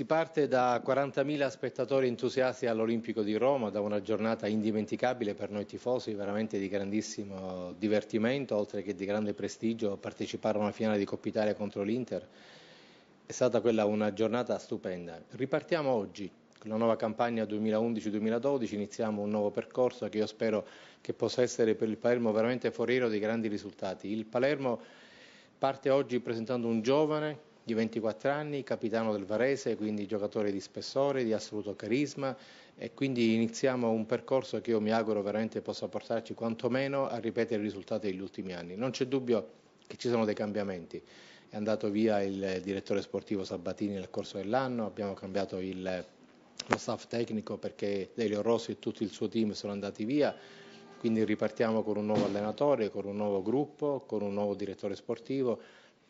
Si parte da 40.000 spettatori entusiasti all'Olimpico di Roma, da una giornata indimenticabile per noi tifosi, veramente di grandissimo divertimento, oltre che di grande prestigio, partecipare a una finale di Coppa Italia contro l'Inter. È stata quella una giornata stupenda. Ripartiamo oggi, con la nuova campagna 2011-2012, iniziamo un nuovo percorso che io spero che possa essere per il Palermo veramente foriero di grandi risultati. Il Palermo parte oggi presentando un giovane di 24 anni, capitano del Varese, quindi giocatore di spessore, di assoluto carisma e quindi iniziamo un percorso che io mi auguro veramente possa portarci quantomeno a ripetere i risultati degli ultimi anni. Non c'è dubbio che ci sono dei cambiamenti. È andato via il direttore sportivo Sabatini nel corso dell'anno, abbiamo cambiato il, lo staff tecnico perché Delio Rossi e tutto il suo team sono andati via quindi ripartiamo con un nuovo allenatore, con un nuovo gruppo, con un nuovo direttore sportivo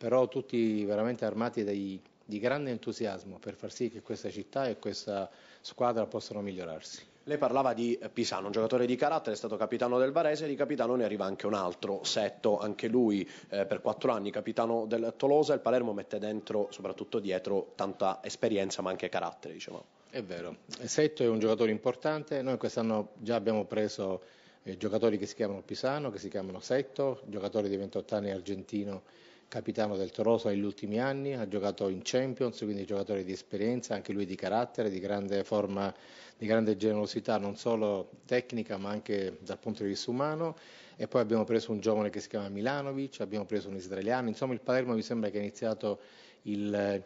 però tutti veramente armati dei, di grande entusiasmo per far sì che questa città e questa squadra possano migliorarsi. Lei parlava di eh, Pisano, un giocatore di carattere, è stato capitano del Varese, e di capitano ne arriva anche un altro, Setto, anche lui eh, per quattro anni capitano del Tolosa, il Palermo mette dentro, soprattutto dietro, tanta esperienza ma anche carattere, diciamo. È vero, Setto è un giocatore importante, noi quest'anno già abbiamo preso eh, giocatori che si chiamano Pisano, che si chiamano Setto, giocatore di 28 anni argentino capitano del Torosa negli ultimi anni, ha giocato in Champions, quindi giocatore di esperienza, anche lui di carattere, di grande forma, di grande generosità, non solo tecnica ma anche dal punto di vista umano. E poi abbiamo preso un giovane che si chiama Milanovic, abbiamo preso un israeliano, insomma il Palermo mi sembra che ha iniziato il,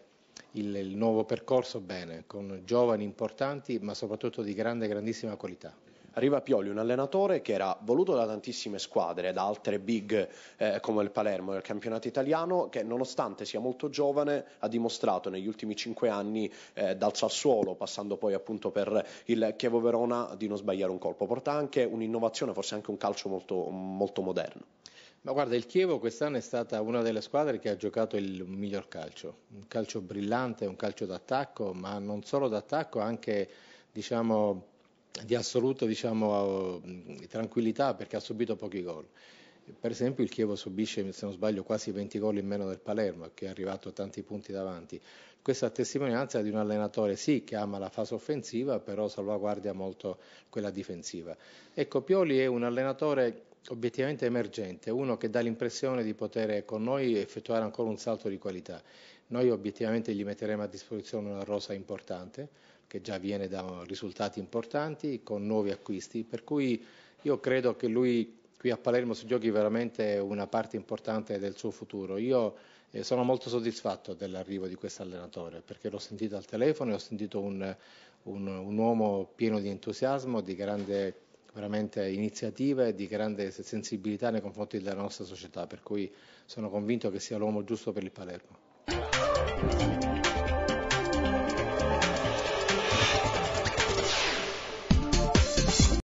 il, il nuovo percorso bene, con giovani importanti ma soprattutto di grande, grandissima qualità arriva Pioli, un allenatore che era voluto da tantissime squadre, da altre big eh, come il Palermo del campionato italiano, che nonostante sia molto giovane ha dimostrato negli ultimi cinque anni eh, dal Sassuolo, passando poi appunto per il Chievo Verona, di non sbagliare un colpo. Porta anche un'innovazione, forse anche un calcio molto, molto moderno. Ma guarda, il Chievo quest'anno è stata una delle squadre che ha giocato il miglior calcio, un calcio brillante, un calcio d'attacco, ma non solo d'attacco, anche diciamo di assoluta diciamo, tranquillità perché ha subito pochi gol. Per esempio il Chievo subisce, se non sbaglio, quasi 20 gol in meno del Palermo, che è arrivato a tanti punti davanti. Questa testimonianza di un allenatore, sì, che ama la fase offensiva, però salvaguardia molto quella difensiva. Ecco, Pioli è un allenatore obiettivamente emergente, uno che dà l'impressione di poter con noi effettuare ancora un salto di qualità. Noi obiettivamente gli metteremo a disposizione una rosa importante, che già viene da risultati importanti con nuovi acquisti, per cui io credo che lui qui a Palermo si giochi veramente una parte importante del suo futuro. Io eh, sono molto soddisfatto dell'arrivo di questo allenatore perché l'ho sentito al telefono e ho sentito un, un, un uomo pieno di entusiasmo, di grande veramente iniziative e di grande sensibilità nei confronti della nostra società, per cui sono convinto che sia l'uomo giusto per il Palermo.